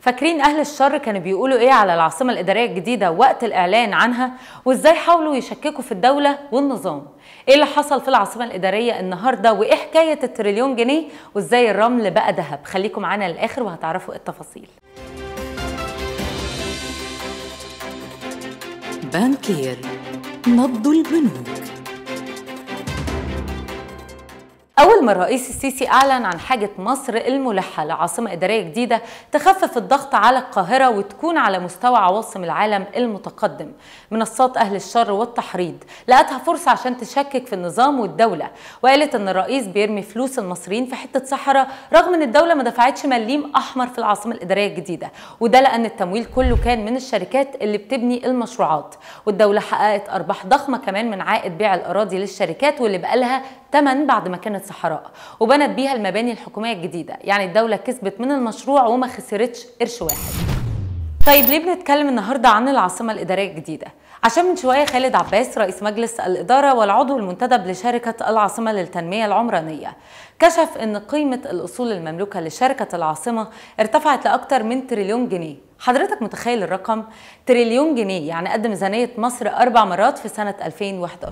فاكرين أهل الشر كانوا بيقولوا إيه على العاصمة الإدارية الجديدة وقت الإعلان عنها وإزاي حاولوا يشككوا في الدولة والنظام إيه اللي حصل في العاصمة الإدارية النهاردة وإيه حكاية التريليون جنيه وإزاي الرمل بقى ذهب خليكم معانا للآخر وهتعرفوا التفاصيل بانكير نبض البنوك أول ما الرئيس السيسي أعلن عن حاجة مصر الملحة لعاصمة إدارية جديدة تخفف الضغط على القاهرة وتكون على مستوى عواصم العالم المتقدم منصات أهل الشر والتحريض لقتها فرصة عشان تشكك في النظام والدولة وقالت أن الرئيس بيرمي فلوس المصريين في حتة صحراء رغم أن الدولة ما دفعتش مليم أحمر في العاصمة الإدارية الجديدة وده لأن التمويل كله كان من الشركات اللي بتبني المشروعات والدولة حققت أرباح ضخمة كمان من عائد بيع الأراضي للشركات واللي بقالها تمن بعد ما كانت الصحراء وبنت بيها المباني الحكومية الجديدة يعني الدولة كسبت من المشروع وما خسرتش قرش واحد طيب ليه بنتكلم النهارده عن العاصمه الاداريه الجديده عشان من شويه خالد عباس رئيس مجلس الاداره والعضو المنتدب لشركه العاصمه للتنميه العمرانيه كشف ان قيمه الاصول المملوكه لشركه العاصمه ارتفعت لاكثر من تريليون جنيه حضرتك متخيل الرقم تريليون جنيه يعني قد ميزانيه مصر اربع مرات في سنه 2011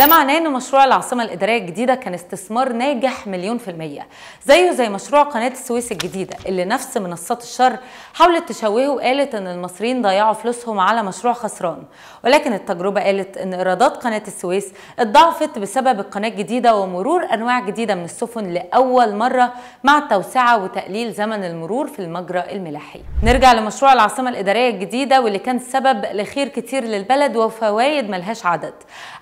ده معناه ان مشروع العاصمه الاداريه الجديده كان استثمار ناجح مليون في الميه زيه زي مشروع قناه السويس الجديده اللي نفس منصات الشر حاولت تشوهه وقالت ان المصريين ضيعوا فلوسهم على مشروع خسران ولكن التجربه قالت ان ايرادات قناه السويس اتضاعفت بسبب القناه الجديده ومرور انواع جديده من السفن لاول مره مع التوسعه وتقليل زمن المرور في المجرى الملاحي نرجع لمشروع العاصمه الاداريه الجديده واللي كان سبب لخير كتير للبلد وفوائد ملهاش عدد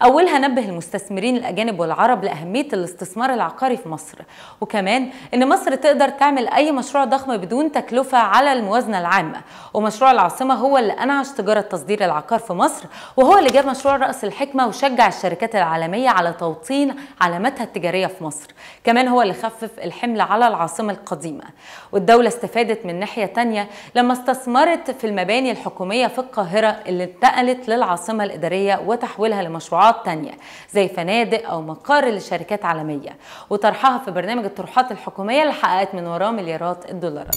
اولها نبه المستثمرين الأجانب والعرب لأهمية الاستثمار العقاري في مصر وكمان أن مصر تقدر تعمل أي مشروع ضخم بدون تكلفة على الموازنة العامة ومشروع العاصمة هو اللي أنعش تجارة تصدير العقار في مصر وهو اللي جاب مشروع رأس الحكمة وشجع الشركات العالمية على توطين علاماتها التجارية في مصر كمان هو اللي خفف الحمل على العاصمة القديمة والدولة استفادت من ناحية تانية لما استثمرت في المباني الحكومية في القاهرة اللي انتقلت للعاصمة الإدارية وتحويلها لمشروعات تانية زي فنادق أو مقر لشركات عالمية وطرحها في برنامج الطروحات الحكومية اللي حققت من وراه مليارات الدولارات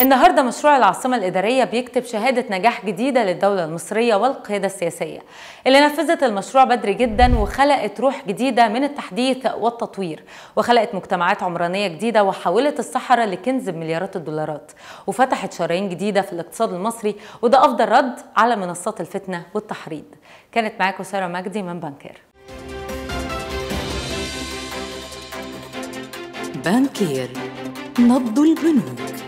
النهارده مشروع العاصمه الاداريه بيكتب شهاده نجاح جديده للدوله المصريه والقياده السياسيه اللي نفذت المشروع بدري جدا وخلقت روح جديده من التحديث والتطوير وخلقت مجتمعات عمرانيه جديده وحولت الصحراء لكنز بمليارات الدولارات وفتحت شرايين جديده في الاقتصاد المصري وده افضل رد على منصات الفتنه والتحريض كانت معاكم ساره مجدي من بنكير بنكير نبض البنوك